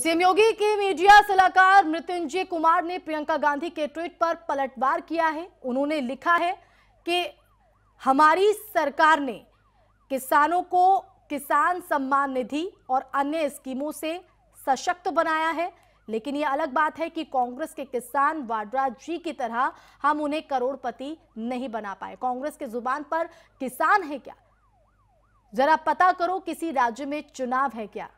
CM योगी के media सलाहकार मृत्युंजय कुमार ने प्रियंका गांधी के ट्वीट पर पलटवार किया है उन्होंने लिखा है कि हमारी सरकार ने किसानों को किसान सम्मान निधि और अन्य स्कीमों से सशक्त बनाया है लेकिन ये अलग बात है कि कांग्रेस के किसान वाड्रा जी की तरह हम उन्हें करोड़पति नहीं बना पाए कांग्रेस के जुबान पर किसान है क्या जरा पता करो किसी राज्य में चुनाव है क्या